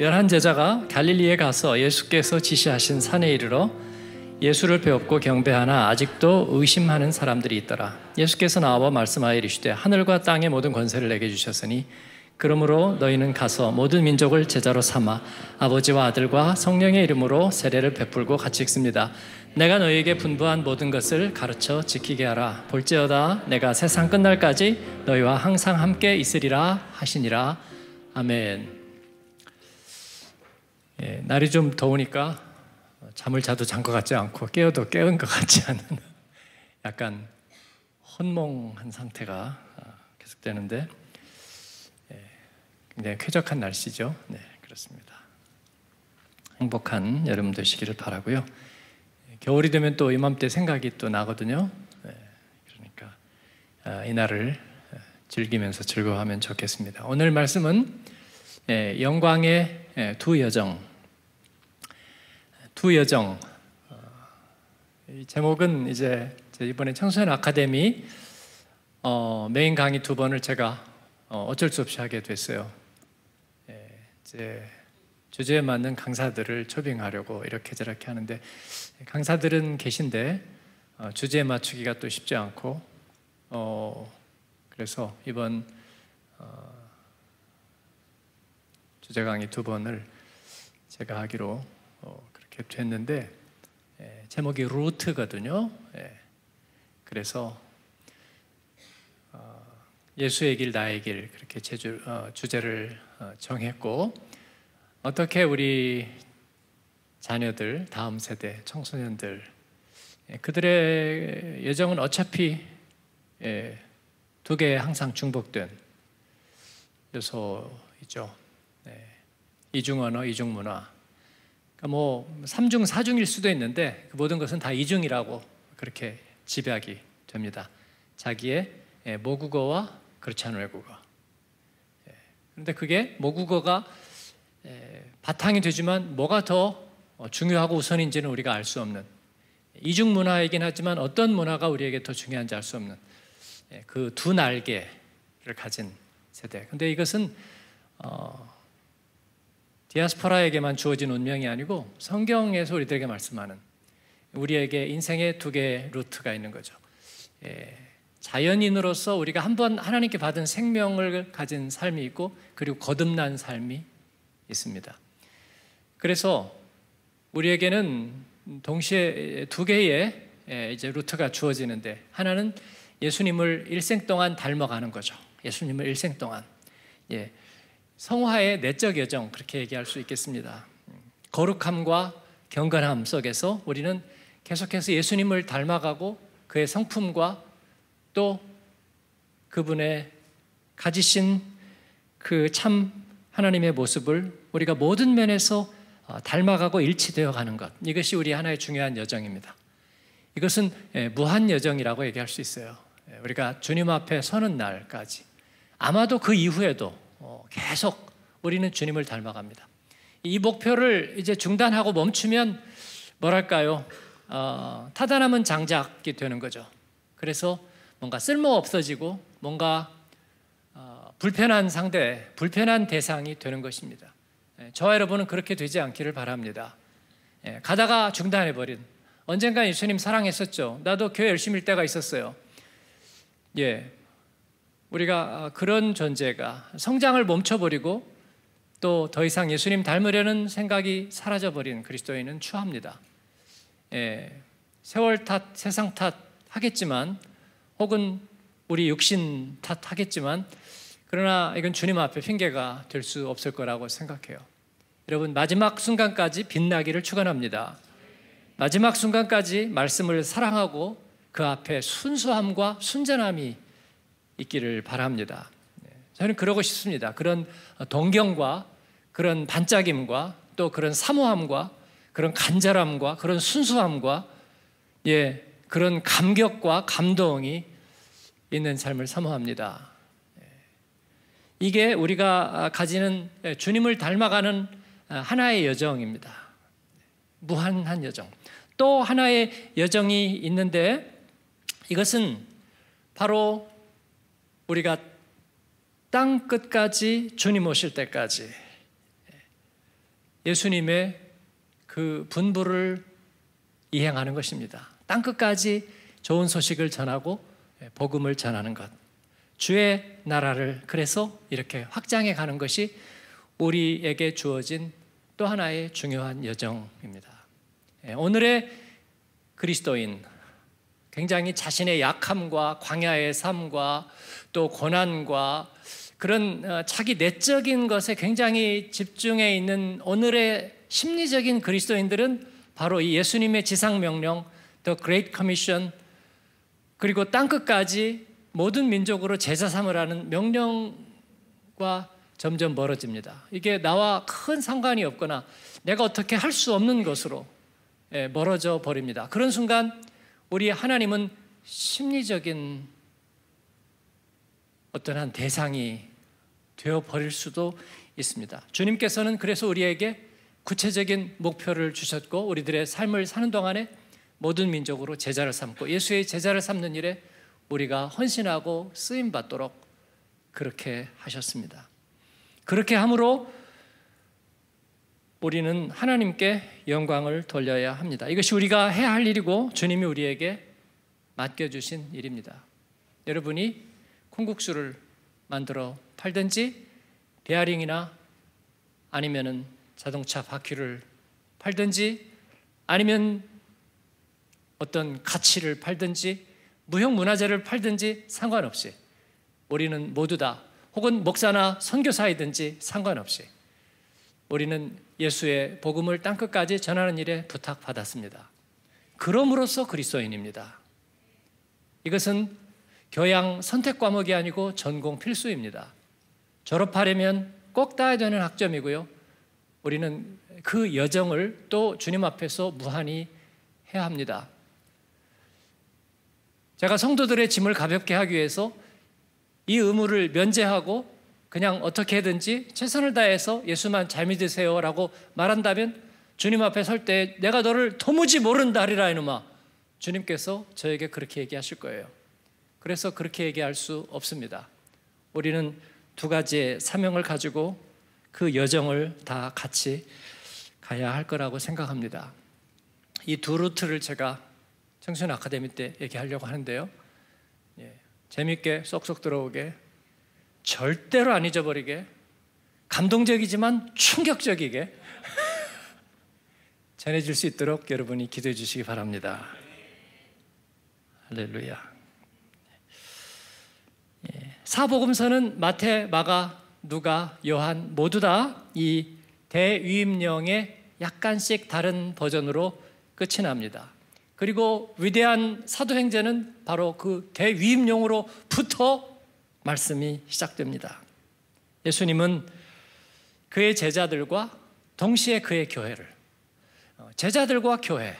열한 제자가 갈릴리에 가서 예수께서 지시하신 산에 이르러 예수를 배웠고 경배하나 아직도 의심하는 사람들이 있더라. 예수께서 나와 말씀하여 이르시되 하늘과 땅의 모든 권세를 내게 주셨으니 그러므로 너희는 가서 모든 민족을 제자로 삼아 아버지와 아들과 성령의 이름으로 세례를 베풀고 같이 있습니다 내가 너희에게 분부한 모든 것을 가르쳐 지키게 하라. 볼지어다 내가 세상 끝날까지 너희와 항상 함께 있으리라 하시니라. 아멘. 예, 날이 좀 더우니까 잠을 자도 잔 것 같지 않고 깨어도 깨은 것 같지 않은 약간 혼몽한 상태가 아, 계속되는데 예, 굉장히 쾌적한 날씨죠. 네, 그렇습니다. 행복한 여름 되시기를 바라고요. 예, 겨울이 되면 또 이맘때 생각이 또 나거든요. 예, 그러니까 아, 이날을 아, 즐기면서 즐거워하면 좋겠습니다. 오늘 말씀은 예, 영광의 예, 두 여정 두 여정. 어, 제목은 이제 이번에 청소년 아카데미 어, 메인 강의 두 번을 제가 어, 쩔수 없이 하게 됐어요. 예, 이제 주제에 맞는 강사들을 초빙하려고 이렇게 저렇게 하는데 강사들은 계신데 어, 주제에 맞추기가 또 쉽지 않고 어, 그래서 이번 어, 주제 강의 두 번을 제가 하기로 캡는데 예, 제목이 루트거든요. 예, 그래서 어, 예수의 길 나의 길 그렇게 제주, 어, 주제를 어, 정했고 어떻게 우리 자녀들 다음 세대 청소년들 예, 그들의 예정은 어차피 예, 두개 항상 중복된 요소이죠. 예, 이중 언어, 이중 문화. 그러니까 뭐 3중, 4중일 수도 있는데 그 모든 것은 다2중이라고 그렇게 집약이 됩니다. 자기의 예, 모국어와 그렇지 않은 외국어. 예, 그런데 그게 모국어가 예, 바탕이 되지만 뭐가 더 어, 중요하고 우선인지는 우리가 알 수 없는 이중 문화이긴 하지만 어떤 문화가 우리에게 더 중요한지 알 수 없는 그 두 날개를 가진 세대. 근데 이것은 어, 디아스포라에게만 주어진 운명이 아니고 성경에서 우리들에게 말씀하는 우리에게 인생의 두 개의 루트가 있는 거죠. 예, 자연인으로서 우리가 한번 하나님께 받은 생명을 가진 삶이 있고 그리고 거듭난 삶이 있습니다. 그래서 우리에게는 동시에 두 개의 예, 이제 루트가 주어지는데 하나는 예수님을 일생 동안 닮아가는 거죠. 예수님을 일생 동안 예, 성화의 내적 여정 그렇게 얘기할 수 있겠습니다. 거룩함과 경건함 속에서 우리는 계속해서 예수님을 닮아가고 그의 성품과 또 그분의 가지신 그 참 하나님의 모습을 우리가 모든 면에서 어, 닮아가고 일치되어 가는 것. 이것이 우리 하나의 중요한 여정입니다. 이것은 예, 무한 여정이라고 얘기할 수 있어요. 예, 우리가 주님 앞에 서는 날까지. 아마도 그 이후에도 계속 우리는 주님을 닮아갑니다. 이 목표를 이제 중단하고 멈추면 뭐랄까요? 어, 타단함은 장작이 되는 거죠. 그래서 뭔가 쓸모 없어지고 뭔가 어, 불편한 상대, 불편한 대상이 되는 것입니다. 예, 저와 여러분은 그렇게 되지 않기를 바랍니다. 예, 가다가 중단해 버린. 언젠가 예수님 사랑했었죠. 나도 교회 열심일 때가 있었어요. 예, 우리가 어, 그런 존재가 성장을 멈춰버리고 또 더 이상 예수님 닮으려는 생각이 사라져버린 그리스도인은 추합니다. 예, 세월 탓, 세상 탓 하겠지만 혹은 우리 육신 탓 하겠지만 그러나 이건 주님 앞에 핑계가 될 수 없을 거라고 생각해요. 여러분 마지막 순간까지 빛나기를 축원합니다. 마지막 순간까지 말씀을 사랑하고 그 앞에 순수함과 순전함이 있기를 바랍니다. 저는 그러고 싶습니다. 그런 동경과 그런 반짝임과 또 그런 사모함과 그런 간절함과 그런 순수함과 예, 그런 감격과 감동이 있는 삶을 사모합니다. 이게 우리가 가지는 주님을 닮아가는 하나의 여정입니다. 무한한 여정. 또 하나의 여정이 있는데 이것은 바로 우리가 땅 끝까지 주님 오실 때까지 예수님의 그 분부를 이행하는 것입니다. 땅 끝까지 좋은 소식을 전하고 복음을 전하는 것. 주의 나라를 그래서 이렇게 확장해 가는 것이 우리에게 주어진 또 하나의 중요한 여정입니다. 예, 오늘의 그리스도인 굉장히 자신의 약함과 광야의 삶과 또 고난과 그런 어, 자기 내적인 것에 굉장히 집중해 있는 오늘의 심리적인 그리스도인들은 바로 이 예수님의 지상 명령, The Great Commission 그리고 땅 끝까지 모든 민족으로 제자 삼으라는 명령과 점점 멀어집니다. 이게 나와 큰 상관이 없거나 내가 어떻게 할 수 없는 것으로 예, 멀어져 버립니다. 그런 순간 우리 하나님은 심리적인 어떤 한 대상이 되어 버릴 수도 있습니다. 주님께서는 그래서 우리에게 구체적인 목표를 주셨고 우리들의 삶을 사는 동안에 모든 민족으로 제자를 삼고 예수의 제자를 삼는 일에 우리가 헌신하고 쓰임 받도록 그렇게 하셨습니다. 그렇게 함으로 우리는 하나님께 영광을 돌려야 합니다. 이것이 우리가 해야 할 일이고 주님이 우리에게 맡겨주신 일입니다. 여러분이 콩국수를 만들어 팔든지 베어링이나 아니면은 자동차 바퀴를 팔든지 아니면 어떤 가치를 팔든지 무형 문화재를 팔든지 상관없이 우리는 모두 다 혹은 목사나 선교사이든지 상관없이 우리는 예수의 복음을 땅 끝까지 전하는 일에 부탁받았습니다. 그럼으로써 그리스도인입니다. 이것은 교양 선택 과목이 아니고 전공 필수입니다. 졸업하려면 꼭 따야 되는 학점이고요. 우리는 그 여정을 또 주님 앞에서 무한히 해야 합니다. 제가 성도들의 짐을 가볍게 하기 위해서 이 의무를 면제하고 그냥 어떻게든지 최선을 다해서 예수만 잘 믿으세요라고 말한다면 주님 앞에 설 때 내가 너를 도무지 모른다 리라 이놈아 주님께서 저에게 그렇게 얘기하실 거예요. 그래서 그렇게 얘기할 수 없습니다. 우리는 두 가지의 사명을 가지고 그 여정을 다 같이 가야 할 거라고 생각합니다. 이 두 루트를 제가 청소년 아카데미 때 얘기하려고 하는데요. 예, 재밌게 쏙쏙 들어오게 절대로 안 잊어버리게 감동적이지만 충격적이게 전해질 수 있도록 여러분이 기도해 주시기 바랍니다. 할렐루야. 사복음서는 마태, 마가, 누가, 요한 모두 다 이 대위임령의 약간씩 다른 버전으로 끝이 납니다. 그리고 위대한 사도행제는 바로 그 대위임령으로부터 말씀이 시작됩니다. 예수님은 그의 제자들과 동시에 그의 교회를 어, 제자들과 교회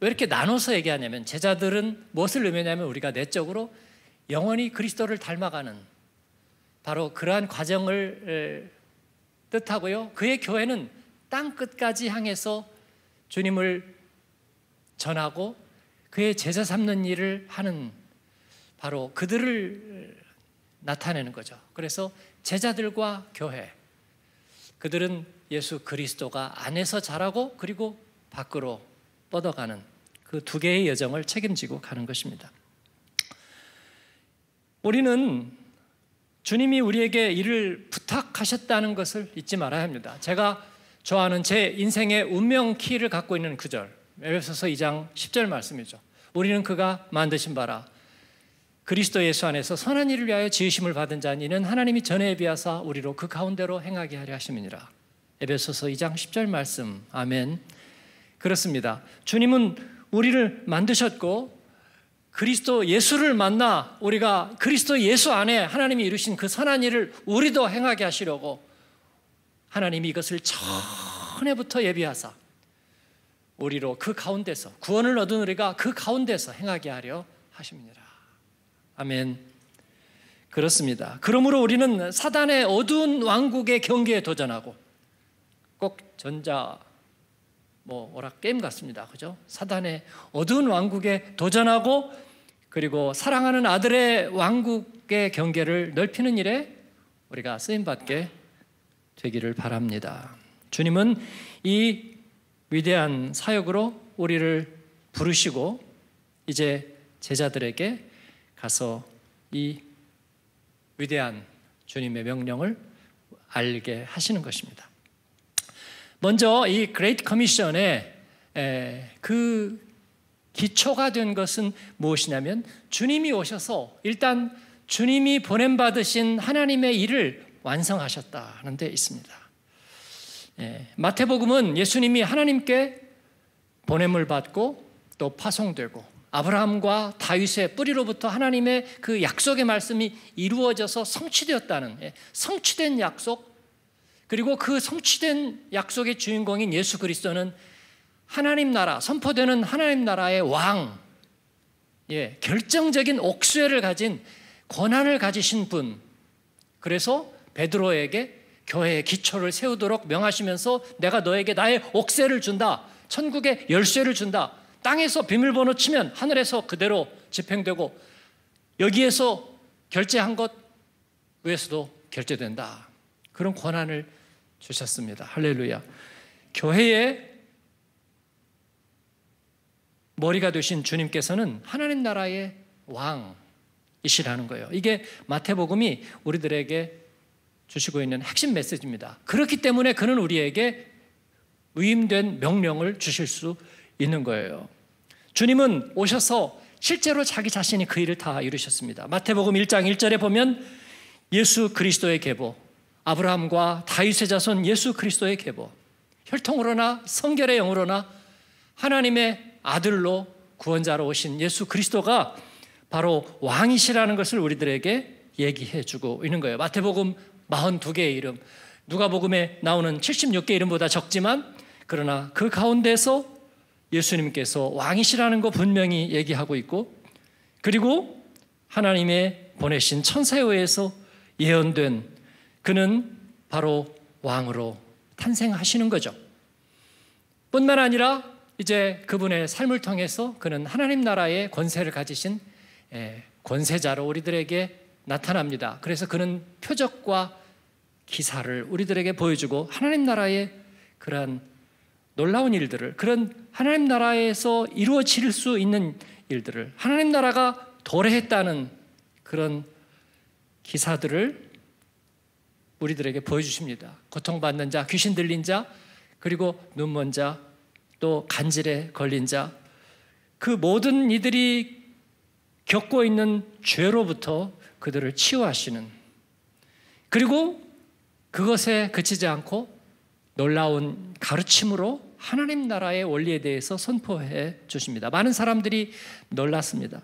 왜 이렇게 나눠서 얘기하냐면 제자들은 무엇을 의미하냐면 우리가 내적으로 영원히 그리스도를 닮아가는 바로 그러한 과정을 뜻하고요. 그의 교회는 땅 끝까지 향해서 주님을 전하고 그의 제자 삼는 일을 하는 바로 그들을 나타내는 거죠. 그래서 제자들과 교회 그들은 예수 그리스도가 안에서 자라고 그리고 밖으로 뻗어가는 그 두 개의 여정을 책임지고 가는 것입니다. 우리는 주님이 우리에게 일을 부탁하셨다는 것을 잊지 말아야 합니다. 제가 좋아하는 제 인생의 운명 키를 갖고 있는 그 절, 에베소서 2장 10절 말씀이죠. 우리는 그가 만드신 바라 그리스도 예수 안에서 선한 일을 위하여 지으심을 받은 자니는 하나님이 전에 비하사 우리로 그 가운데로 행하게 하려 하심이니라. 에베소서 2장 10절 말씀. 아멘. 그렇습니다. 주님은 우리를 만드셨고 그리스도 예수를 만나 우리가 그리스도 예수 안에 하나님이 이루신 그 선한 일을 우리도 행하게 하시려고 하나님이 이것을 전에부터 예비하사 우리로 그 가운데서 구원을 얻은 우리가 그 가운데서 행하게 하려 하십니다. 아멘. 그렇습니다. 그러므로 우리는 사단의 어두운 왕국의 경계에 도전하고 꼭 전자 뭐 오락 게임 같습니다. 그죠? 사단의 어두운 왕국에 도전하고 그리고 사랑하는 아들의 왕국의 경계를 넓히는 일에 우리가 쓰임받게 되기를 바랍니다. 주님은 이 위대한 사역으로 우리를 부르시고 이제 제자들에게 가서 이 위대한 주님의 명령을 알게 하시는 것입니다. 먼저 이 그레이트 커미션의 그 기초가 된 것은 무엇이냐면 주님이 오셔서 일단 주님이 보냄 받으신 하나님의 일을 완성하셨다는 하데 있습니다. 예, 마태복음은 예수님이 하나님께 보냄을 받고 또 파송되고 아브라함과 다윗의 뿌리로부터 하나님의 그 약속의 말씀이 이루어져서 성취되었다는 예, 성취된 약속 그리고 그 성취된 약속의 주인공인 예수 그리스도는 하나님 나라, 선포되는 하나님 나라의 왕, 예, 결정적인 옥수회를 가진 권한을 가지신 분. 그래서 베드로에게 교회의 기초를 세우도록 명하시면서 내가 너에게 나의 옥세를 준다. 천국의 열쇠를 준다. 땅에서 비밀번호 치면 하늘에서 그대로 집행되고 여기에서 결제한 것외에서도 결제된다. 그런 권한을 주셨습니다. 할렐루야. 교회의 머리가 되신 주님께서는 하나님 나라의 왕이시라는 거예요. 이게 마태복음이 우리들에게 주시고 있는 핵심 메시지입니다. 그렇기 때문에 그는 우리에게 위임된 명령을 주실 수 있는 거예요. 주님은 오셔서 실제로 자기 자신이 그 일을 다 이루셨습니다. 마태복음 1장 1절에 보면 예수 그리스도의 계보, 아브라함과 다윗의 자손 예수 그리스도의 계보, 혈통으로나 성결의 영으로나 하나님의 아들로 구원자로 오신 예수 그리스도가 바로 왕이시라는 것을 우리들에게 얘기해 주고 있는 거예요. 마태복음 42개의 이름, 누가복음에 나오는 76개 이름보다 적지만 그러나 그 가운데서 예수님께서 왕이시라는 거 분명히 얘기하고 있고 그리고 하나님의 보내신 천사에 의해서 예언된 그는 바로 왕으로 탄생하시는 거죠. 뿐만 아니라 이제 그분의 삶을 통해서 그는 하나님 나라의 권세를 가지신 예, 권세자로 우리들에게 나타납니다. 그래서 그는 표적과 기사를 우리들에게 보여주고 하나님 나라의 그러 놀라운 일들을 그런 하나님 나라에서 이루어질 수 있는 일들을 하나님 나라가 도래했다는 그런 기사들을 우리들에게 보여주십니다. 고통받는 자, 귀신 들린 자, 그리고 눈먼 자, 또 간질에 걸린 자, 그 모든 이들이 겪고 있는 죄로부터 그들을 치유하시는 그리고 그것에 그치지 않고 놀라운 가르침으로 하나님 나라의 원리에 대해서 선포해 주십니다. 많은 사람들이 놀랐습니다.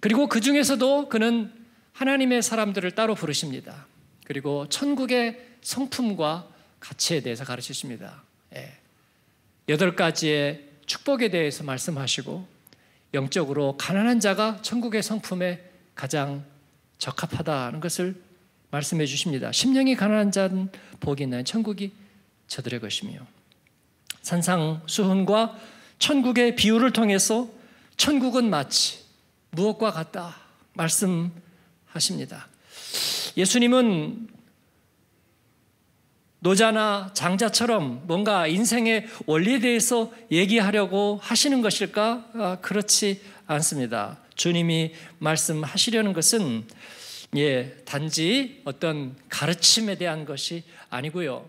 그리고 그 중에서도 그는 하나님의 사람들을 따로 부르십니다. 그리고 천국의 성품과 가치에 대해서 가르치십니다. 예. 여덟 가지의 축복에 대해서 말씀하시고 영적으로 가난한 자가 천국의 성품에 가장 적합하다는 것을 말씀해 주십니다. 심령이 가난한 자는 복이 있나 천국이 저들의 것이며 산상수훈과 천국의 비유를 통해서 천국은 마치 무엇과 같다 말씀하십니다. 예수님은 노자나 장자처럼 뭔가 인생의 원리에 대해서 얘기하려고 하시는 것일까? 아, 그렇지 않습니다. 주님이 말씀하시려는 것은 예, 단지 어떤 가르침에 대한 것이 아니고요.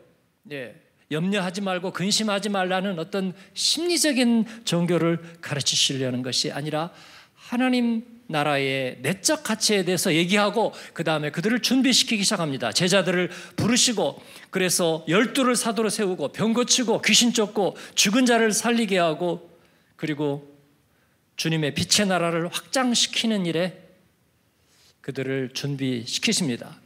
예, 염려하지 말고 근심하지 말라는 어떤 심리적인 종교를 가르치시려는 것이 아니라 하나님 나라의 내적 가치에 대해서 얘기하고 그 다음에 그들을 준비시키기 시작합니다. 제자들을 부르시고 그래서 열두를 사도로 세우고 병 고치고 귀신 쫓고 죽은 자를 살리게 하고 그리고 주님의 빛의 나라를 확장시키는 일에 그들을 준비시키십니다.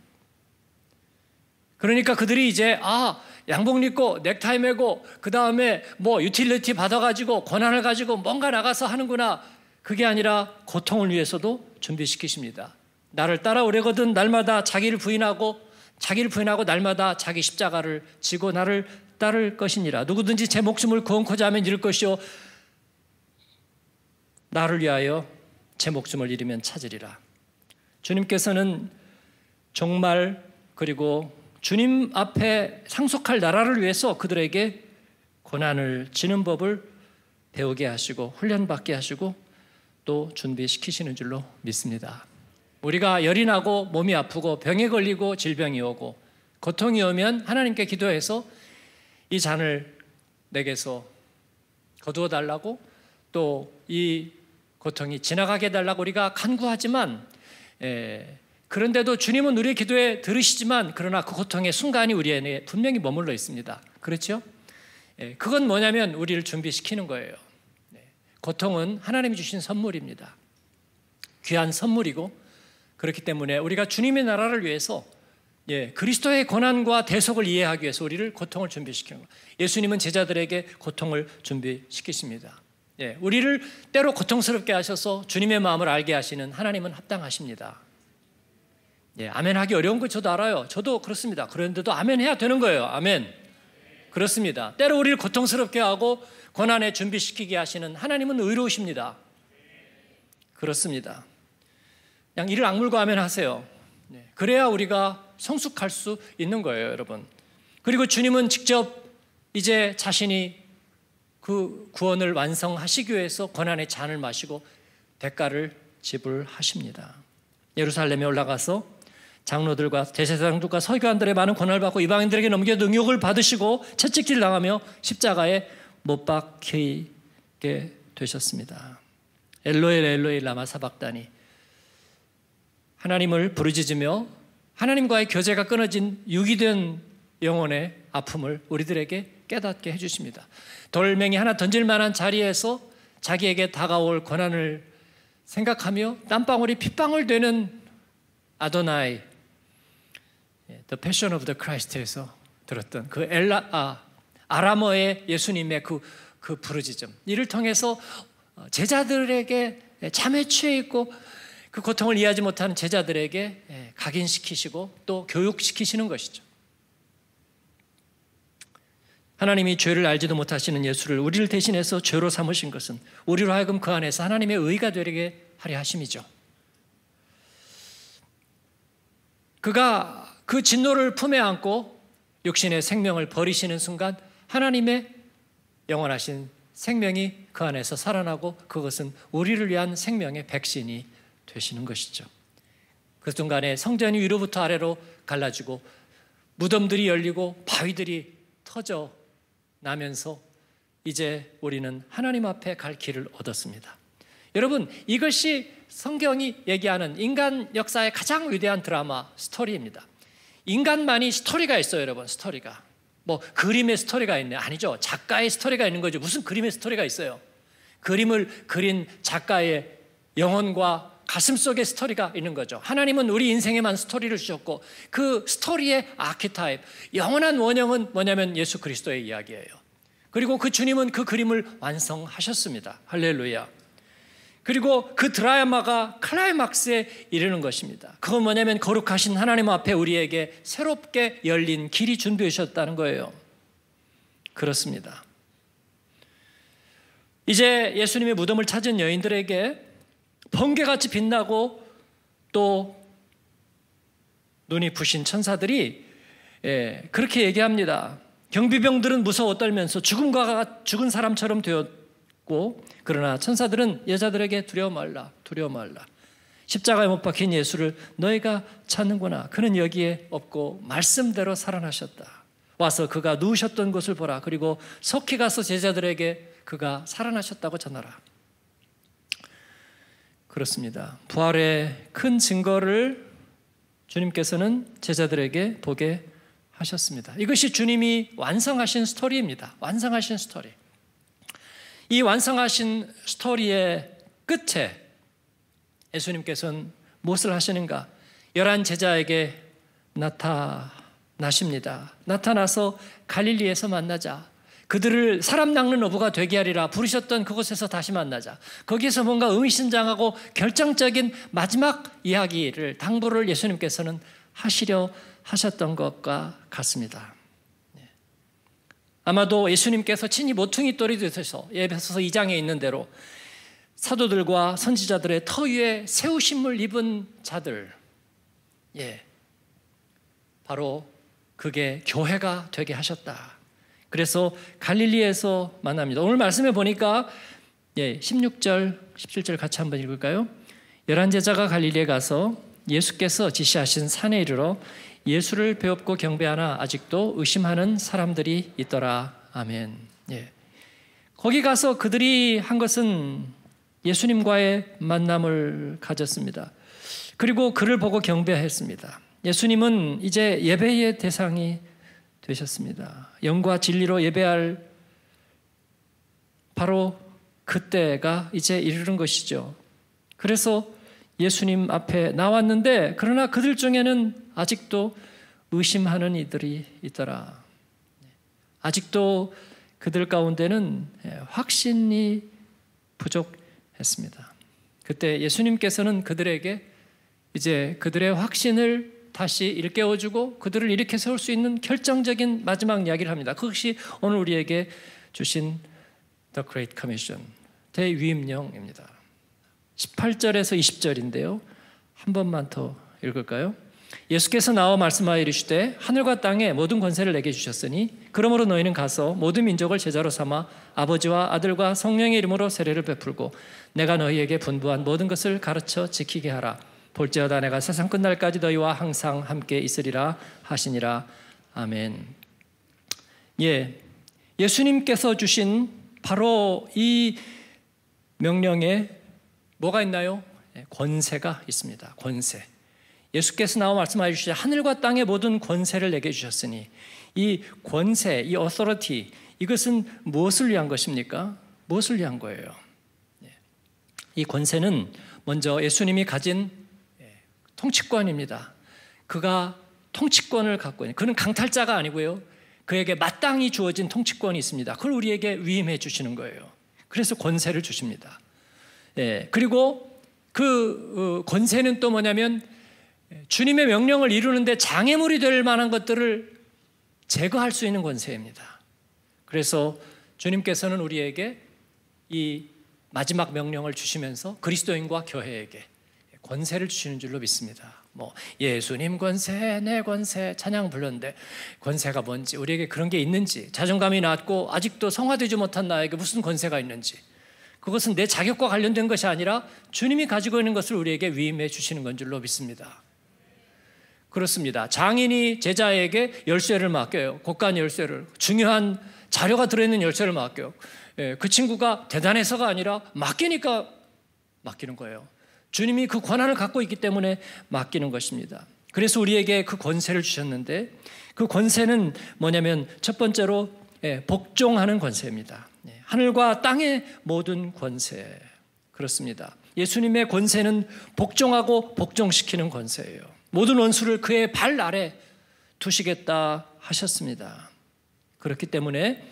그러니까 그들이 이제 아 양복 입고 넥타이 매고 그 다음에 뭐 유틸리티 받아가지고 권한을 가지고 뭔가 나가서 하는구나 그게 아니라 고통을 위해서도 준비시키십니다. 나를 따라오려거든 날마다 자기를 부인하고 자기를 부인하고 날마다 자기 십자가를 지고 나를 따를 것이니라. 누구든지 제 목숨을 구원코자 하면 잃을 것이요 나를 위하여 제 목숨을 잃으면 찾으리라. 주님께서는 정말 그리고 주님 앞에 상속할 나라를 위해서 그들에게 고난을 지는 법을 배우게 하시고 훈련받게 하시고 또 준비시키시는 줄로 믿습니다. 우리가 열이 나고 몸이 아프고 병에 걸리고 질병이 오고 고통이 오면 하나님께 기도해서 이 잔을 내게서 거두어 달라고 또 이 고통이 지나가게 달라고 우리가 간구하지만 에, 예, 그런데도 주님은 우리의 기도에 들으시지만 그러나 그 고통의 순간이 우리에 분명히 머물러 있습니다. 그렇죠? 에, 예, 그건 뭐냐면 우리를 준비시키는 거예요. 고통은 하나님이 주신 선물입니다. 귀한 선물이고 그렇기 때문에 우리가 주님의 나라를 위해서 예, 그리스도의 고난과 대속을 이해하기 위해서 우리를 고통을 준비시키는 거 예수님은 제자들에게 고통을 준비시키십니다. 예, 우리를 때로 고통스럽게 하셔서 주님의 마음을 알게 하시는 하나님은 합당하십니다. 예, 아멘 하기 어려운 거 저도 알아요. 저도 그렇습니다. 그런데도 아멘 해야 되는 거예요. 아멘. 그렇습니다. 때로 우리를 고통스럽게 하고 고난에 준비시키게 하시는 하나님은 의로우십니다. 그렇습니다. 그냥 이를 악물고 하면 하세요. 네, 그래야 우리가 성숙할 수 있는 거예요, 여러분. 그리고 주님은 직접 이제 자신이 그 구원을 완성하시기 위해서 고난의 잔을 마시고 대가를 지불하십니다. 예루살렘에 올라가서 장로들과 대제사장들과 서교한들의 많은 권한을 받고 이방인들에게 넘겨 능욕을 받으시고 채찍질 당하며 십자가에 못 박히게 되셨습니다. 엘로엘 엘로엘 라마 사박다니 하나님을 부르짖으며 하나님과의 교제가 끊어진 유기된 영혼의 아픔을 우리들에게 깨닫게 해주십니다. 돌멩이 하나 던질 만한 자리에서 자기에게 다가올 권한을 생각하며 땀방울이 핏방울 되는 아도나이 예, the Passion of the Christ에서 들었던 그 엘라 아, 아람어의 예수님의 그, 그 부르짖음 이를 통해서 어, 제자들에게 참에 예, 취해 있고 그 고통을 이해하지 못하는 제자들에게 예, 각인시키시고 또 교육시키시는 것이죠. 하나님이 죄를 알지도 못하시는 예수를 우리를 대신해서 죄로 삼으신 것은 우리로 하여금 그 안에서 하나님의 의가 되게 하려 하심이죠. 그가 그 진노를 품에 안고 육신의 생명을 버리시는 순간 하나님의 영원하신 생명이 그 안에서 살아나고 그것은 우리를 위한 생명의 백신이 되시는 것이죠. 그 순간에 성전이 위로부터 아래로 갈라지고 무덤들이 열리고 바위들이 터져 나면서 이제 우리는 하나님 앞에 갈 길을 얻었습니다. 여러분, 이것이 성경이 얘기하는 인간 역사의 가장 위대한 드라마 스토리입니다. 인간만이 스토리가 있어요, 여러분. 스토리가. 뭐 그림의 스토리가 있네. 아니죠. 작가의 스토리가 있는 거죠. 무슨 그림의 스토리가 있어요? 그림을 그린 작가의 영혼과 가슴 속에 스토리가 있는 거죠. 하나님은 우리 인생에만 스토리를 주셨고 그 스토리의 아키타입, 영원한 원형은 뭐냐면 예수 그리스도의 이야기예요. 그리고 그 주님은 그 그림을 완성하셨습니다. 할렐루야. 그리고 그 드라마가 클라이막스에 이르는 것입니다. 그건 뭐냐면 거룩하신 하나님 앞에 우리에게 새롭게 열린 길이 준비해 주셨다는 거예요. 그렇습니다. 이제 예수님의 무덤을 찾은 여인들에게 번개같이 빛나고 또 눈이 부신 천사들이 예, 그렇게 얘기합니다. 경비병들은 무서워 떨면서 죽음과 죽은 사람처럼 되었 고 그러나 천사들은 여자들에게 두려워 말라 두려워 말라 십자가에 못 박힌 예수를 너희가 찾는구나 그는 여기에 없고 말씀대로 살아나셨다 와서 그가 누우셨던 곳을 보라 그리고 속히 가서 제자들에게 그가 살아나셨다고 전하라 그렇습니다 부활의 큰 증거를 주님께서는 제자들에게 보게 하셨습니다 이것이 주님이 완성하신 스토리입니다 완성하신 스토리 이 완성하신 스토리의 끝에 예수님께서는 무엇을 하시는가? 열한 제자에게 나타나십니다. 나타나서 갈릴리에서 만나자. 그들을 사람 낚는 어부가 되게 하리라 부르셨던 그곳에서 다시 만나자. 거기에서 뭔가 의미심장하고 결정적인 마지막 이야기를 당부를 예수님께서는 하시려 하셨던 것과 같습니다. 아마도 예수님께서 친히 모퉁이 돌이 되셔서 예배소서 2장에 있는 대로 사도들과 선지자들의 터 위에 세우심을 입은 자들, 예, 바로 그게 교회가 되게 하셨다. 그래서 갈릴리에서 만납니다. 오늘 말씀해 보니까 예, 16절, 17절 같이 한번 읽을까요? 열한 제자가 갈릴리에 가서 예수께서 지시하신 산에 이르러 예수를 배웠고 경배하나 아직도 의심하는 사람들이 있더라. 아멘. 예. 거기 가서 그들이 한 것은 예수님과의 만남을 가졌습니다. 그리고 그를 보고 경배했습니다. 예수님은 이제 예배의 대상이 되셨습니다. 영과 진리로 예배할 바로 그때가 이제 이르는 것이죠. 그래서 예수님 앞에 나왔는데 그러나 그들 중에는 아직도 의심하는 이들이 있더라. 아직도 그들 가운데는 예, 확신이 부족했습니다. 그때 예수님께서는 그들에게 이제 그들의 확신을 다시 일깨워주고 그들을 일으켜 세울 수 있는 결정적인 마지막 이야기를 합니다. 그것이 오늘 우리에게 주신 The Great Commission, 대위임령입니다. 18절에서 20절인데요. 한 번만 더 읽을까요? 예수께서 나와 말씀하여 이르시되 하늘과 땅에 모든 권세를 내게 주셨으니 그러므로 너희는 가서 모든 민족을 제자로 삼아 아버지와 아들과 성령의 이름으로 세례를 베풀고 내가 너희에게 분부한 모든 것을 가르쳐 지키게 하라 볼지어다 내가 세상 끝날까지 너희와 항상 함께 있으리라 하시니라 아멘. 예. 예수님께서 주신 바로 이 명령에 뭐가 있나요? 예, 권세가 있습니다. 권세. 예수께서 나와 말씀하여 주시자 하늘과 땅의 모든 권세를 내게 주셨으니 이 권세, 이 authority 이것은 무엇을 위한 것입니까? 무엇을 위한 거예요? 예. 이 권세는 먼저 예수님이 가진 예, 통치권입니다. 그가 통치권을 갖고 있는 그는 강탈자가 아니고요. 그에게 마땅히 주어진 통치권이 있습니다. 그걸 우리에게 위임해 주시는 거예요. 그래서 권세를 주십니다. 예, 그리고 그 어, 권세는 또 뭐냐면 예, 주님의 명령을 이루는데 장애물이 될 만한 것들을 제거할 수 있는 권세입니다. 그래서 주님께서는 우리에게 이 마지막 명령을 주시면서 그리스도인과 교회에게 권세를 주시는 줄로 믿습니다. 뭐 예수님 권세, 내 권세 찬양 불렀는데 권세가 뭔지 우리에게 그런 게 있는지 자존감이 낮고 아직도 성화되지 못한 나에게 무슨 권세가 있는지 그것은 내 자격과 관련된 것이 아니라 주님이 가지고 있는 것을 우리에게 위임해 주시는 건 줄로 믿습니다. 그렇습니다. 장인이 제자에게 열쇠를 맡겨요. 곡간 열쇠를. 중요한 자료가 들어있는 열쇠를 맡겨요. 예, 그 친구가 대단해서가 아니라 맡기니까 맡기는 거예요. 주님이 그 권한을 갖고 있기 때문에 맡기는 것입니다. 그래서 우리에게 그 권세를 주셨는데 그 권세는 뭐냐면 첫 번째로 예, 복종하는 권세입니다. 예, 하늘과 땅의 모든 권세. 그렇습니다. 예수님의 권세는 복종하고 복종시키는 권세예요. 모든 원수를 그의 발 아래 두시겠다 하셨습니다. 그렇기 때문에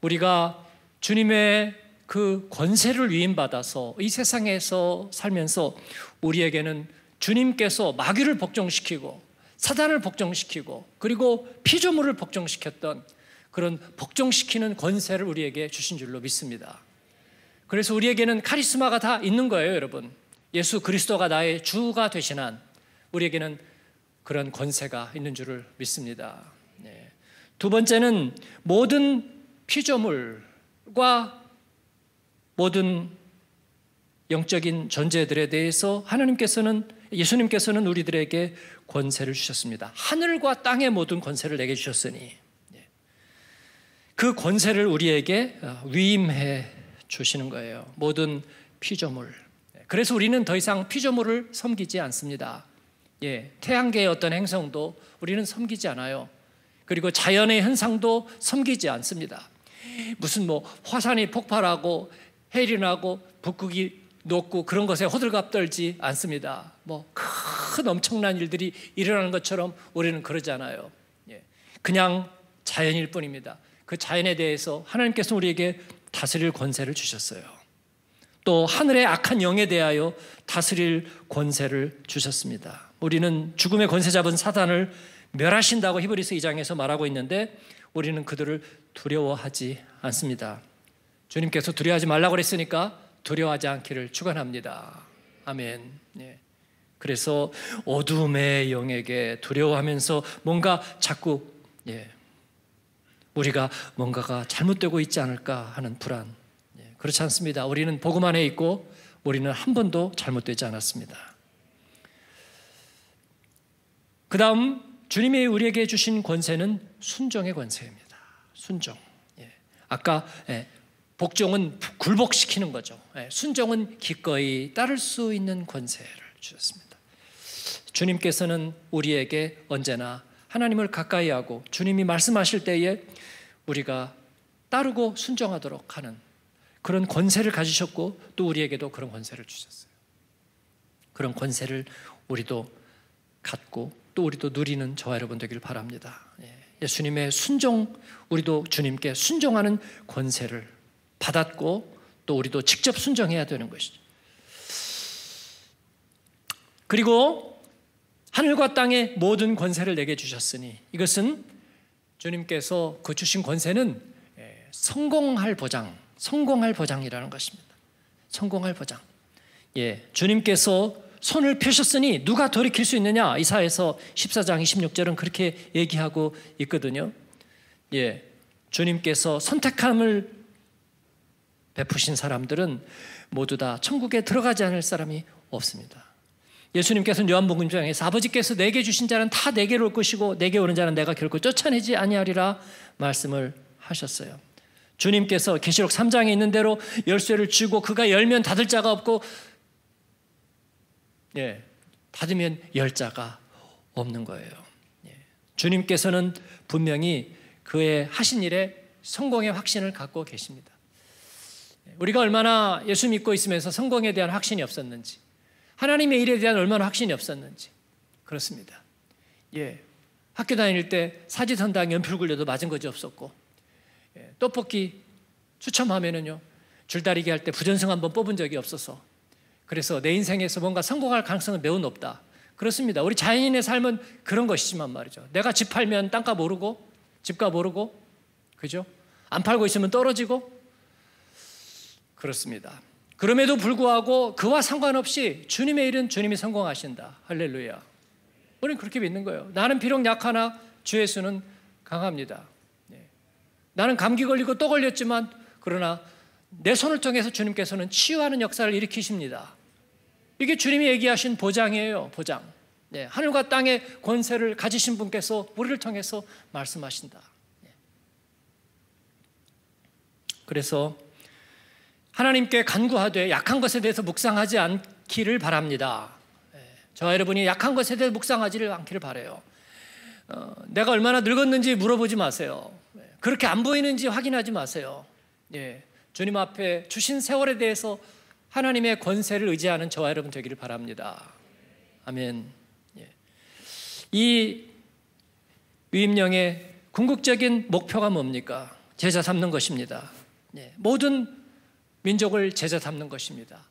우리가 주님의 그 권세를 위임받아서 이 세상에서 살면서 우리에게는 주님께서 마귀를 복종시키고 사단을 복종시키고 그리고 피조물을 복종시켰던 그런 복종시키는 권세를 우리에게 주신 줄로 믿습니다. 그래서 우리에게는 카리스마가 다 있는 거예요, 여러분. 예수 그리스도가 나의 주가 되신 한 우리에게는 그런 권세가 있는 줄을 믿습니다. 네. 두 번째는 모든 피조물과 모든 영적인 존재들에 대해서 하나님께서는 예수님께서는 우리들에게 권세를 주셨습니다. 하늘과 땅의 모든 권세를 내게 주셨으니 네. 그 권세를 우리에게 어, 위임해 주시는 거예요. 모든 피조물. 네. 그래서 우리는 더 이상 피조물을 섬기지 않습니다. 예, 태양계의 어떤 행성도 우리는 섬기지 않아요. 그리고 자연의 현상도 섬기지 않습니다. 무슨 뭐 화산이 폭발하고 해일이 나고 북극이 높고 그런 것에 호들갑 떨지 않습니다. 뭐 큰 엄청난 일들이 일어나는 것처럼 우리는 그러잖아요. 예, 그냥 자연일 뿐입니다. 그 자연에 대해서 하나님께서 우리에게 다스릴 권세를 주셨어요. 또 하늘의 악한 영에 대하여 다스릴 권세를 주셨습니다. 우리는 죽음의 권세 잡은 사단을 멸하신다고 히브리서 2장에서 말하고 있는데 우리는 그들을 두려워하지 않습니다. 주님께서 두려워하지 말라고 그랬으니까 두려워하지 않기를 축원합니다. 아멘. 예. 그래서 어둠의 영에게 두려워하면서 뭔가 자꾸 예. 우리가 뭔가가 잘못되고 있지 않을까 하는 불안. 예. 그렇지 않습니다. 우리는 복음 안에 있고 우리는 한 번도 잘못되지 않았습니다. 그 다음 주님이 우리에게 주신 권세는 순종의 권세입니다. 순종. 예. 아까 예. 복종은 굴복시키는 거죠. 예. 순종은 기꺼이 따를 수 있는 권세를 주셨습니다. 주님께서는 우리에게 언제나 하나님을 가까이 하고 주님이 말씀하실 때에 우리가 따르고 순종하도록 하는 그런 권세를 가지셨고 또 우리에게도 그런 권세를 주셨어요. 그런 권세를 우리도 갖고 또 우리도 누리는 저와 여러분 되길 바랍니다. 예, 예수님의 순종, 우리도 주님께 순종하는 권세를 받았고 또 우리도 직접 순종해야 되는 것이죠. 그리고 하늘과 땅의 모든 권세를 내게 주셨으니 이것은 주님께서 그 주신 권세는 예, 성공할 보장, 성공할 보장이라는 것입니다. 성공할 보장. 예, 주님께서 손을 펴셨으니 누가 돌이킬 수 있느냐? 이사에서 14장 26절은 그렇게 얘기하고 있거든요. 예. 주님께서 선택함을 베푸신 사람들은 모두 다 천국에 들어가지 않을 사람이 없습니다. 예수님께서는 요한복음장에서 아버지께서 내게 주신 자는 다내게올 것이고 내게 오는 자는 내가 결코 쫓아내지 아니하리라 말씀을 하셨어요. 주님께서 계시록 3장에 있는 대로 열쇠를 쥐고 그가 열면 닫을 자가 없고 예, 닫으면 열자가 없는 거예요. 예, 주님께서는 분명히 그의 하신 일에 성공의 확신을 갖고 계십니다. 예, 우리가 얼마나 예수 믿고 있으면서 성공에 대한 확신이 없었는지, 하나님의 일에 대한 얼마나 확신이 없었는지 그렇습니다. 예, 학교 다닐 때 사지선당 연필 굴려도 맞은 거지 없었고, 예, 떡볶이 추첨하면은요 줄다리기 할 때 부전승 한번 뽑은 적이 없어서 그래서 내 인생에서 뭔가 성공할 가능성은 매우 높다. 그렇습니다. 우리 자연인의 삶은 그런 것이지만 말이죠. 내가 집 팔면 땅값 오르고 집값 오르고 그죠? 안 팔고 있으면 떨어지고 그렇습니다. 그럼에도 불구하고 그와 상관없이 주님의 일은 주님이 성공하신다. 할렐루야. 우리는 그렇게 믿는 거예요. 나는 비록 약하나 주 예수는 강합니다. 네. 나는 감기 걸리고 또 걸렸지만 그러나 내 손을 통해서 주님께서는 치유하는 역사를 일으키십니다. 이게 주님이 얘기하신 보장이에요, 보장. 예, 하늘과 땅의 권세를 가지신 분께서 우리를 통해서 말씀하신다. 예. 그래서 하나님께 간구하되 약한 것에 대해서 묵상하지 않기를 바랍니다. 예, 저와 여러분이 약한 것에 대해 묵상하지 않기를 바래요. 어, 내가 얼마나 늙었는지 물어보지 마세요. 그렇게 안 보이는지 확인하지 마세요. 주님 앞에 주신 세월에 대해서 하나님의 권세를 의지하는 저와 여러분 되기를 바랍니다. 아멘. 예. 이 위임령의 궁극적인 목표가 뭡니까? 제자 삼는 것입니다. 예. 모든 민족을 제자 삼는 것입니다.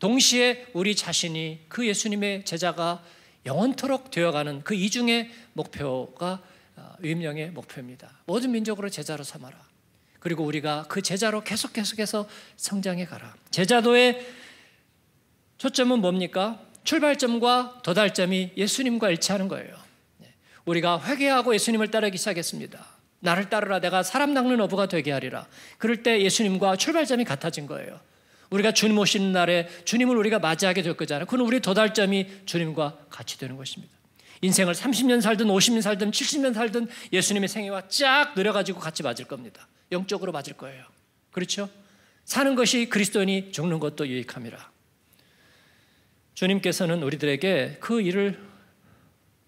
동시에 우리 자신이 그 예수님의 제자가 영원토록 되어가는 그 이중의 목표가 아, 위임령의 목표입니다. 모든 민족으로 제자로 삼아라. 그리고 우리가 그 제자로 계속 계속해서 성장해 가라. 제자도의 초점은 뭡니까? 출발점과 도달점이 예수님과 일치하는 거예요. 네. 우리가 회개하고 예수님을 따르기 시작했습니다. 나를 따르라 내가 사람 낚는 어부가 되게 하리라. 그럴 때 예수님과 출발점이 같아진 거예요. 우리가 주님 오시는 날에 주님을 우리가 맞이하게 될 거잖아요. 그건 우리 도달점이 주님과 같이 되는 것입니다. 인생을 30년 살든 50년 살든 70년 살든 예수님의 생애와 쫙 늘어가지고 같이 맞을 겁니다. 영적으로 맞을 거예요. 그렇죠? 사는 것이 그리스도인 죽는 것도 유익함이라. 주님께서는 우리들에게 그 일을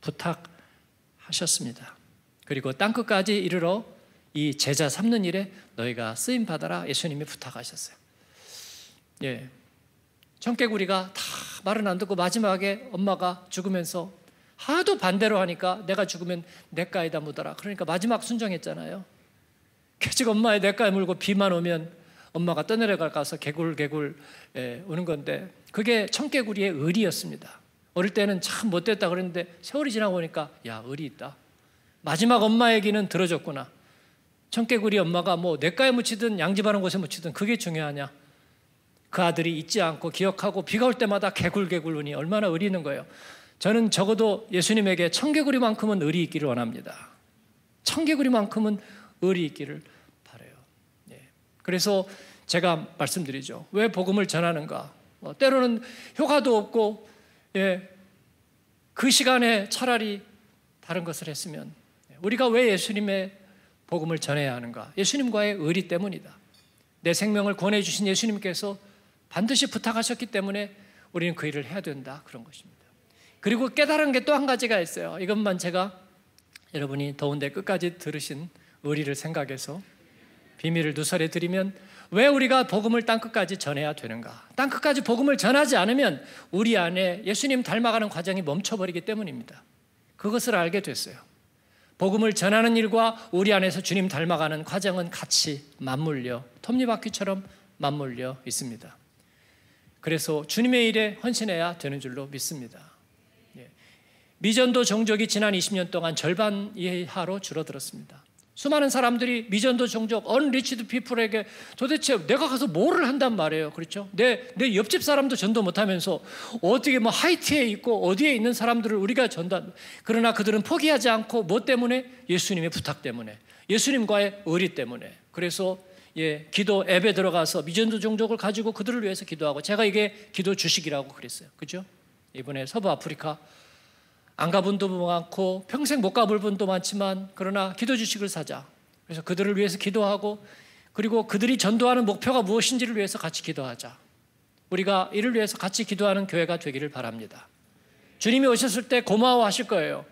부탁하셨습니다. 그리고 땅 끝까지 이르러 이 제자 삼는 일에 너희가 쓰임 받아라 예수님이 부탁하셨어요. 예. 청개구리가 다 말은 안 듣고 마지막에 엄마가 죽으면서 하도 반대로 하니까 내가 죽으면 내가에다 묻어라. 그러니까 마지막 순정했잖아요. 계속 엄마의 내가에 물고 비만 오면 엄마가 떠내려가 서 개굴개굴 오는 예, 건데 그게 청개구리의 을이었습니다. 어릴 때는 참 못됐다 그랬는데 세월이 지나고 보니까 야 을이 있다. 마지막 엄마 얘기는 들어줬구나. 청개구리 엄마가 뭐 냇가에 묻히든 양지바른 곳에 묻히든 그게 중요하냐. 그 아들이 잊지 않고 기억하고 비가 올 때마다 개굴개굴 우니 얼마나 의리 있는 거예요. 저는 적어도 예수님에게 청개구리만큼은 의리 있기를 원합니다. 청개구리만큼은 의리 있기를 바래요. 예. 그래서 제가 말씀드리죠. 왜 복음을 전하는가? 어, 때로는 효과도 없고 예. 그 시간에 차라리 다른 것을 했으면 예. 우리가 왜 예수님의 복음을 전해야 하는가? 예수님과의 의리 때문이다. 내 생명을 권해 주신 예수님께서 반드시 부탁하셨기 때문에 우리는 그 일을 해야 된다 그런 것입니다. 그리고 깨달은 게 또 한 가지가 있어요. 이것만 제가 여러분이 더운데 끝까지 들으신 의리를 생각해서 비밀을 누설해 드리면 왜 우리가 복음을 땅끝까지 전해야 되는가? 땅끝까지 복음을 전하지 않으면 우리 안에 예수님 닮아가는 과정이 멈춰버리기 때문입니다. 그것을 알게 됐어요. 복음을 전하는 일과 우리 안에서 주님 닮아가는 과정은 같이 맞물려 톱니바퀴처럼 맞물려 있습니다. 그래서 주님의 일에 헌신해야 되는 줄로 믿습니다. 미전도 종족이 지난 20년 동안 절반 이하로 줄어들었습니다. 수많은 사람들이 미전도 종족, 언리치드 피플에게 도대체 내가 가서 뭐를 한단 말이에요. 그렇죠? 내, 내 옆집 사람도 전도 못하면서 어떻게 뭐 하이티에 있고 어디에 있는 사람들을 우리가 전도, 그러나 그들은 포기하지 않고 뭐 때문에? 예수님의 부탁 때문에. 예수님과의 의리 때문에. 그래서 예, 기도 앱에 들어가서 미전도 종족을 가지고 그들을 위해서 기도하고 제가 이게 기도 주식이라고 그랬어요. 그죠? 이번에 서부 아프리카 안 가본 도 많고 평생 못 가볼 분도 많지만 그러나 기도 주식을 사자. 그래서 그들을 위해서 기도하고 그리고 그들이 전도하는 목표가 무엇인지를 위해서 같이 기도하자. 우리가 이를 위해서 같이 기도하는 교회가 되기를 바랍니다. 주님이 오셨을 때 고마워하실 거예요.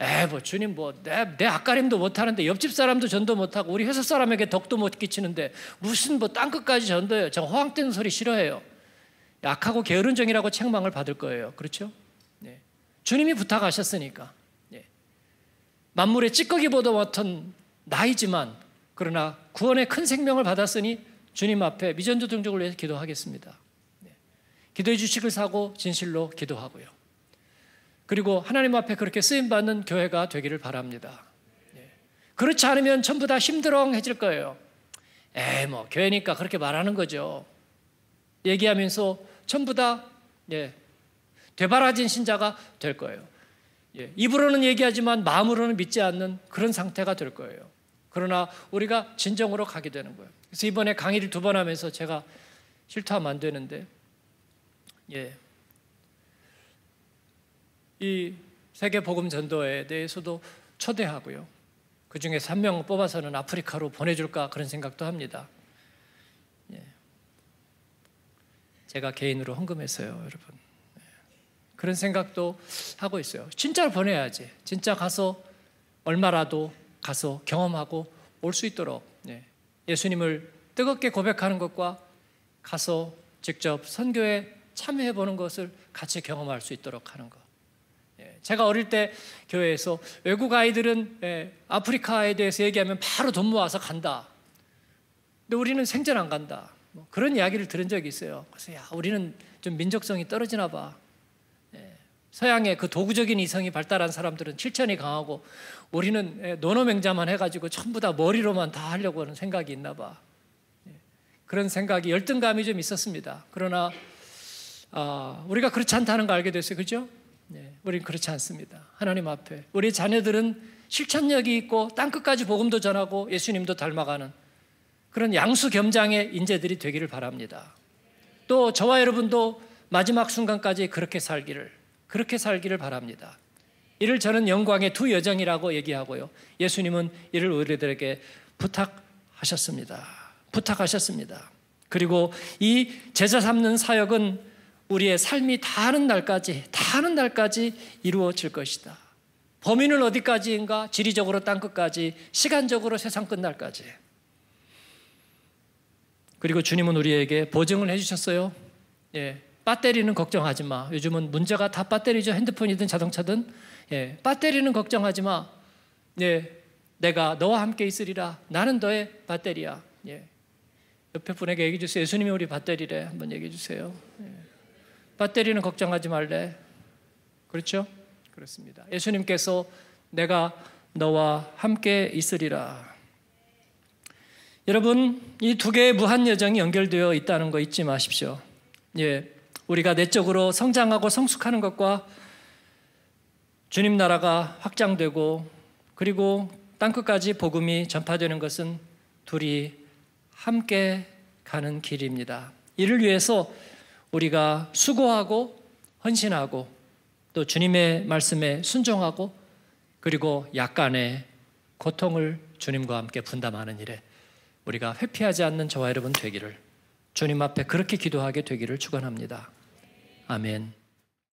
에, 뭐 주님 뭐내내 내 앞가림도 못 하는데 옆집 사람도 전도 못 하고 우리 회사 사람에게 덕도 못 끼치는데 무슨 뭐 땅끝까지 전도해요. 저 허황된 소리 싫어해요. 약하고 게으른 정이라고 책망을 받을 거예요. 그렇죠? 주님이 부탁하셨으니까. 예. 만물의 찌꺼기보다 못한 나이지만 그러나 구원의 큰 생명을 받았으니 주님 앞에 미전도 등족을 위해서 기도하겠습니다. 예. 기도의 주식을 사고 진실로 기도하고요. 그리고 하나님 앞에 그렇게 쓰임 받는 교회가 되기를 바랍니다. 예. 그렇지 않으면 전부 다 힘들어해질 거예요. 에이 뭐 교회니까 그렇게 말하는 거죠. 얘기하면서 전부 다 예, 되바라진 신자가 될 거예요. 예, 입으로는 얘기하지만 마음으로는 믿지 않는 그런 상태가 될 거예요. 그러나 우리가 진정으로 가게 되는 거예요. 그래서 이번에 강의를 두 번 하면서 제가 싫다하면 안 되는데, 예. 이 세계 복음 전도에 대해서도 초대하고요. 그 중에 3명 뽑아서는 아프리카로 보내줄까 그런 생각도 합니다. 예. 제가 개인으로 헌금했어요, 여러분. 그런 생각도 하고 있어요. 진짜로 보내야지. 진짜 가서 얼마라도 가서 경험하고 올 수 있도록 네, 예수님을 뜨겁게 고백하는 것과 가서 직접 선교에 참여해 보는 것을 같이 경험할 수 있도록 하는 것. 예, 제가 어릴 때 교회에서 외국 아이들은 예, 아프리카에 대해서 얘기하면 바로 돈 모아서 간다. 근데 우리는 생전 안 간다. 뭐 그런 이야기를 들은 적이 있어요. 그래서 야, 우리는 좀 민족성이 떨어지나 봐. 서양의 그 도구적인 이성이 발달한 사람들은 실천이 강하고 우리는 예, 노노맹자만 해가지고 전부 다 머리로만 다 하려고 하는 생각이 있나 봐. 예, 그런 생각이 열등감이 좀 있었습니다. 그러나 어, 우리가 그렇지 않다는 걸 알게 됐어요. 그죠? 네, 예, 우리는 그렇지 않습니다. 하나님 앞에 우리 자녀들은 실천력이 있고 땅 끝까지 복음도 전하고 예수님도 닮아가는 그런 양수겸장의 인재들이 되기를 바랍니다. 또 저와 여러분도 마지막 순간까지 그렇게 살기를 그렇게 살기를 바랍니다. 이를 저는 영광의 두 여정이라고 얘기하고요. 예수님은 이를 우리들에게 부탁하셨습니다. 부탁하셨습니다. 그리고 이 제자 삼는 사역은 우리의 삶이 다하는 날까지, 다하는 날까지 이루어질 것이다. 범인을 어디까지인가? 지리적으로 땅 끝까지, 시간적으로 세상 끝날까지. 그리고 주님은 우리에게 보증을 해주셨어요. 예. 배터리는 걱정하지 마. 요즘은 문제가 다 배터리죠. 핸드폰이든 자동차든. 예, 배터리는 걱정하지 마. 예, 내가 너와 함께 있으리라. 나는 너의 배터리야. 예. 옆에 분에게 얘기해 주세요. 예수님이 우리 배터리래. 한번 얘기해 주세요. 예. 배터리는 걱정하지 말래. 그렇죠? 그렇습니다. 예수님께서 내가 너와 함께 있으리라. 여러분, 이 두 개의 무한 여정이 연결되어 있다는 거 잊지 마십시오. 예. 우리가 내적으로 성장하고 성숙하는 것과 주님 나라가 확장되고 그리고 땅끝까지 복음이 전파되는 것은 둘이 함께 가는 길입니다. 이를 위해서 우리가 수고하고 헌신하고 또 주님의 말씀에 순종하고 그리고 약간의 고통을 주님과 함께 분담하는 일에 우리가 회피하지 않는 저와 여러분 되기를 주님 앞에 그렇게 기도하게 되기를 축원합니다. 아멘.